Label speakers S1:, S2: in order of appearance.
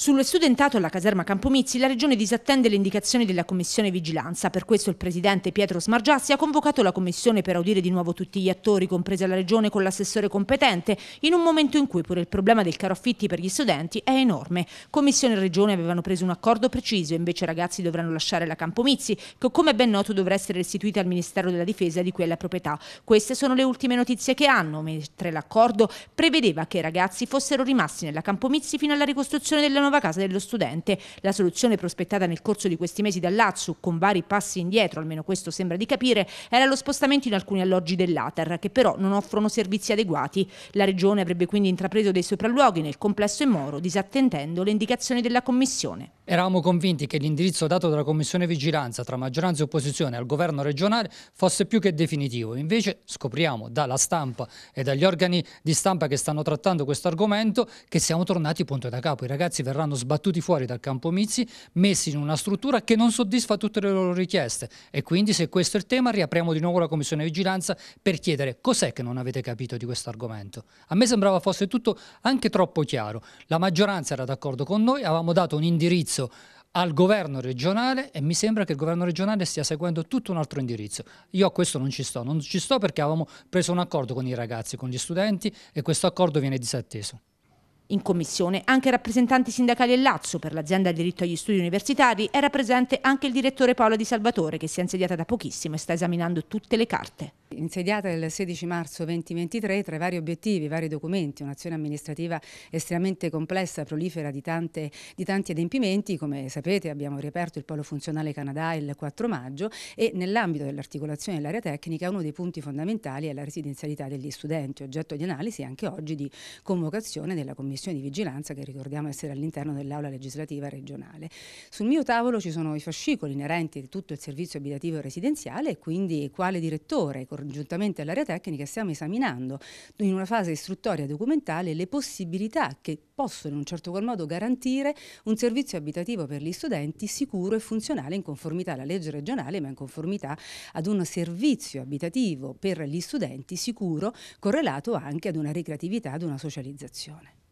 S1: Sullo studentato alla caserma Campomizzi la Regione disattende le indicazioni della Commissione Vigilanza. Per questo il Presidente Pietro Smargiassi ha convocato la Commissione per audire di nuovo tutti gli attori, compresa la Regione con l'assessore competente, in un momento in cui pure il problema del caro affitti per gli studenti è enorme. Commissione e Regione avevano preso un accordo preciso, invece i ragazzi dovranno lasciare la Campomizzi, che come ben noto dovrà essere restituita al Ministero della Difesa di quella proprietà. Queste sono le ultime notizie che hanno, mentre l'accordo prevedeva che i ragazzi fossero rimasti nella Campomizzi fino alla ricostruzione della nuova nuova casa dello studente. La soluzione prospettata nel corso di questi mesi dall'Azzu, con vari passi indietro, almeno questo sembra di capire, era lo spostamento in alcuni alloggi dell'Ater, che però non offrono servizi adeguati. La Regione avrebbe quindi intrapreso dei sopralluoghi nel complesso in Moro, disattendendo le indicazioni della Commissione.
S2: Eravamo convinti che l'indirizzo dato dalla Commissione Vigilanza tra maggioranza e opposizione al governo regionale fosse più che definitivo. Invece scopriamo dalla stampa e dagli organi di stampa che stanno trattando questo argomento che siamo tornati punto da capo. I ragazzi verranno verranno sbattuti fuori dal campo Mizzi, messi in una struttura che non soddisfa tutte le loro richieste. E quindi se questo è il tema riapriamo di nuovo la Commissione Vigilanza per chiedere cos'è che non avete capito di questo argomento. A me sembrava fosse tutto anche troppo chiaro. La maggioranza era d'accordo con noi, avevamo dato un indirizzo al governo regionale e mi sembra che il governo regionale stia seguendo tutto un altro indirizzo. Io a questo non ci sto, non ci sto perché avevamo preso un accordo con i ragazzi, con gli studenti e questo accordo viene disatteso.
S1: In commissione anche rappresentanti sindacali e Lazio per l'azienda diritto agli studi universitari era presente anche il direttore Paola Di Salvatore che si è insediata da pochissimo e sta esaminando tutte le carte.
S3: Insediata il 16 marzo 2023 tra i vari obiettivi, i vari documenti, un'azione amministrativa estremamente complessa, prolifera di, tante, di tanti adempimenti, come sapete abbiamo riaperto il polo funzionale Canadà il 4 maggio e nell'ambito dell'articolazione dell'area tecnica uno dei punti fondamentali è la residenzialità degli studenti, oggetto di analisi anche oggi di convocazione della Commissione commissione di vigilanza che ricordiamo essere all'interno dell'aula legislativa regionale. Sul mio tavolo ci sono i fascicoli inerenti a tutto il servizio abitativo e residenziale e quindi quale direttore, congiuntamente all'area tecnica, stiamo esaminando in una fase istruttoria documentale le possibilità che possono in un certo qual modo garantire un servizio abitativo per gli studenti sicuro e funzionale in conformità alla legge regionale ma in conformità ad un servizio abitativo per gli studenti sicuro correlato anche ad una ricreatività, ad una socializzazione.